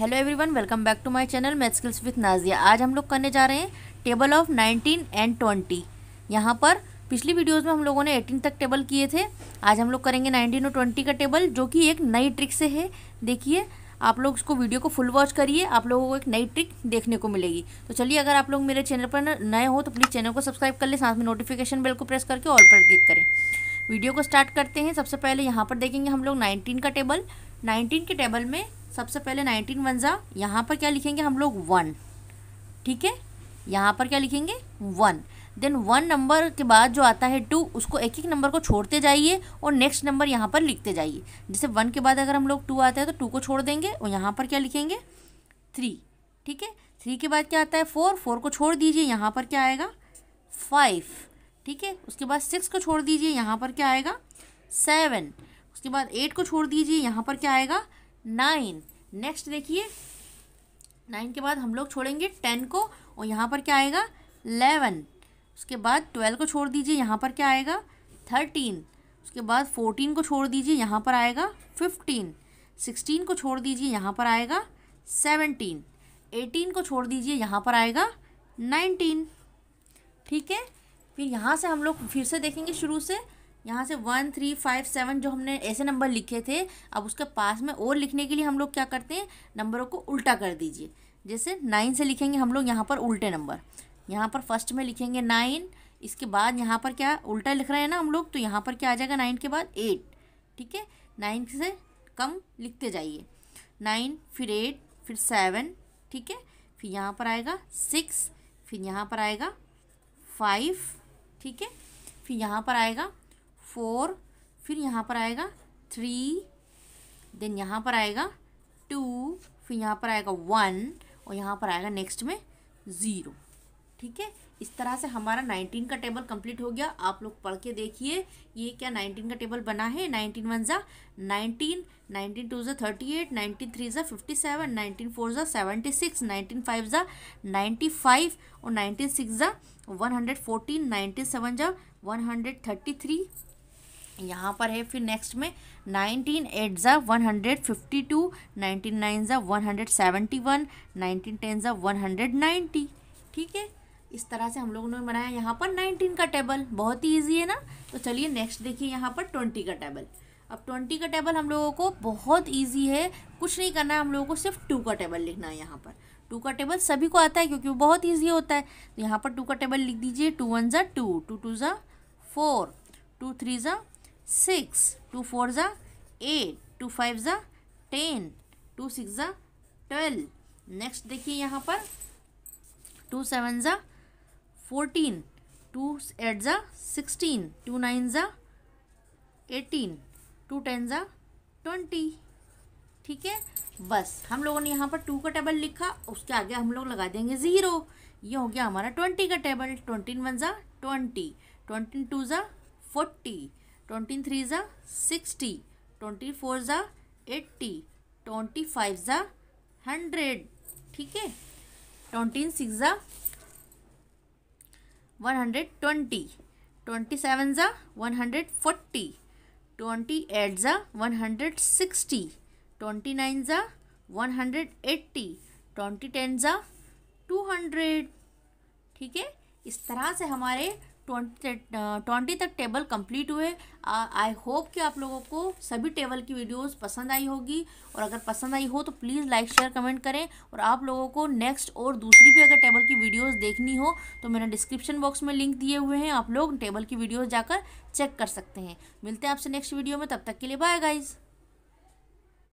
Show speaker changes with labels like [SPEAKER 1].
[SPEAKER 1] Hello everyone welcome back to my channel math skills with Nazia आज हम लोग करने जा रहे हैं टेबल ऑफ 19 एंड 20 यहाँ पर पिछली वीडियोस में हम लोगों ने 18 तक टेबल किए थे आज हम लोग करेंगे 19 और 20 का टेबल जो कि एक नई ट्रिक से है देखिए आप लोग इसको वीडियो को फुल वॉच करिए आप लोगों को एक नई ट्रिक देखने को मिलेगी तो चलिए अगर आप लोग मेरे चैनल पर नए हो तो प्लीज़ चैनल को सब्सक्राइब कर ले साथ में नोटिफिकेशन बेल को प्रेस करके ऑल पर क्लिक करें वीडियो को स्टार्ट करते हैं सबसे पहले यहाँ पर देखेंगे हम लोग नाइनटीन का टेबल नाइनटीन के टेबल में सबसे पहले नाइनटीन वन ज़ा यहाँ पर क्या लिखेंगे हम लोग वन ठीक है यहाँ पर क्या लिखेंगे वन देन वन नंबर के बाद जो आता है टू उसको एक एक नंबर को छोड़ते जाइए और नेक्स्ट नंबर यहाँ पर लिखते जाइए जैसे वन के बाद अगर हम लोग टू आता है तो टू को छोड़ देंगे और यहाँ पर क्या लिखेंगे थ्री ठीक है थ्री के बाद क्या आता है फोर फोर को छोड़ दीजिए यहाँ पर क्या आएगा फाइव ठीक है उसके बाद सिक्स को छोड़ दीजिए यहाँ पर क्या आएगा सेवन उसके बाद एट को छोड़ दीजिए यहाँ पर क्या आएगा नाइन नेक्स्ट देखिए नाइन के बाद हम लोग छोड़ेंगे टेन को और यहाँ पर क्या आएगा इलेवन उसके बाद ट्वेल्व को छोड़ दीजिए यहाँ पर क्या आएगा थर्टीन उसके बाद फोर्टीन को छोड़ दीजिए यहाँ पर आएगा फिफ्टीन सिक्सटीन को छोड़ दीजिए यहाँ पर आएगा सेवनटीन एटीन को छोड़ दीजिए यहाँ पर आएगा नाइनटीन ठीक है फिर यहाँ से हम लोग फिर से देखेंगे शुरू से यहाँ से वन थ्री फाइव सेवन जो हमने ऐसे नंबर लिखे थे अब उसके पास में और लिखने के लिए हम लोग क्या करते हैं नंबरों को उल्टा कर दीजिए जैसे नाइन से लिखेंगे हम लोग यहाँ पर उल्टे नंबर यहाँ पर फर्स्ट में लिखेंगे नाइन इसके बाद यहाँ पर क्या उल्टा लिख रहे हैं ना हम लोग तो यहाँ पर क्या आ जाएगा नाइन के बाद एट ठीक है नाइन से कम लिखते जाइए नाइन फिर एट फिर सेवन ठीक है फिर यहाँ पर आएगा सिक्स फिर यहाँ पर आएगा फाइव ठीक है फिर यहाँ पर आएगा फोर फिर यहाँ पर आएगा थ्री देन यहाँ पर आएगा टू फिर यहाँ पर आएगा वन और यहाँ पर आएगा नेक्स्ट में ज़ीरो ठीक है इस तरह से हमारा नाइनटीन का टेबल कंप्लीट हो गया आप लोग पढ़ के देखिए ये क्या नाइनटीन का टेबल बना है नाइनटीन वन ज़ा नाइनटीन नाइनटीन टू ज़ा थर्टी एट नाइनटीन थ्री ज़ा फिफ्टी सेवन नाइनटीन फोर ज़ा सेवेंटी सिक्स नाइनटीन फाइव ज़ा नाइन्टी फाइव और नाइनटीन सिक्स ज़ा one hundred fourteen nineteen seven ज़ा वन हंड्रेड थर्टी थ्री यहाँ पर है फिर नेक्स्ट में नाइनटीन एट ज़ा one hundred fifty two nineteen nine ज़ा one hundred seventy one nineteen ten ज़ा वन हंड्रेड नाइन्टी ठीक है इस तरह से हम लोगों ने बनाया यहाँ पर नाइनटीन का टेबल बहुत ही ईजी है ना तो चलिए नेक्स्ट देखिए यहाँ पर ट्वेंटी का टेबल अब ट्वेंटी का टेबल हम लोगों को बहुत ईजी है कुछ नहीं करना है हम लोगों को सिर्फ टू का टेबल लिखना है यहाँ पर टू का टेबल सभी को आता है क्योंकि वो बहुत ईजी होता है तो यहाँ पर टू का टेबल लिख दीजिए टू वन ज़ा टू टू टू ज़ा फोर टू थ्री ज़ा six. Two fours are eight. Two fives are ten. Two six are twelve next देखिए यहाँ पर टू सेवन ज़ा फोर्टीन टू एट ज़ा सिक्सटीन टू नाइन ज़ा एटीन टू टेन ज़ा twenty ठीक है बस हम लोगों ने यहाँ पर टू का टेबल लिखा उसके आगे हम लोग लगा देंगे ज़ीरो ये हो गया हमारा ट्वेंटी का टेबल ट्वेंटी वन ज़ा ट्वेंटी ट्वेंटी टू ज़ा फोर्टी ट्वेंटी थ्री ज़ा सिक्सटी ट्वेंटी फोर ज़ा एट्टी ट्वेंटी फाइव ज़ा हंड्रेड ठीक है ट्वेंटी सिक्स ज़ा one hundred twenty twenty seven ज़ा one hundred forty twenty eight ज़ा one hundred sixty twenty nine ज़ा one hundred eighty twenty ten ज़ा टू हंड्रेड ठीक है इस तरह से हमारे ट्वेंटी ट्वेंटी uh, तक टेबल कंप्लीट हुए आई uh, होप कि आप लोगों को सभी टेबल की वीडियोस पसंद आई होगी और अगर पसंद आई हो तो प्लीज़ लाइक शेयर कमेंट करें और आप लोगों को नेक्स्ट और दूसरी भी अगर टेबल की वीडियोस देखनी हो तो मैंने डिस्क्रिप्शन बॉक्स में लिंक दिए हुए हैं आप लोग टेबल की वीडियोज़ जाकर चेक कर सकते हैं मिलते हैं आपसे नेक्स्ट वीडियो में तब तक के लिए बाय गाइज़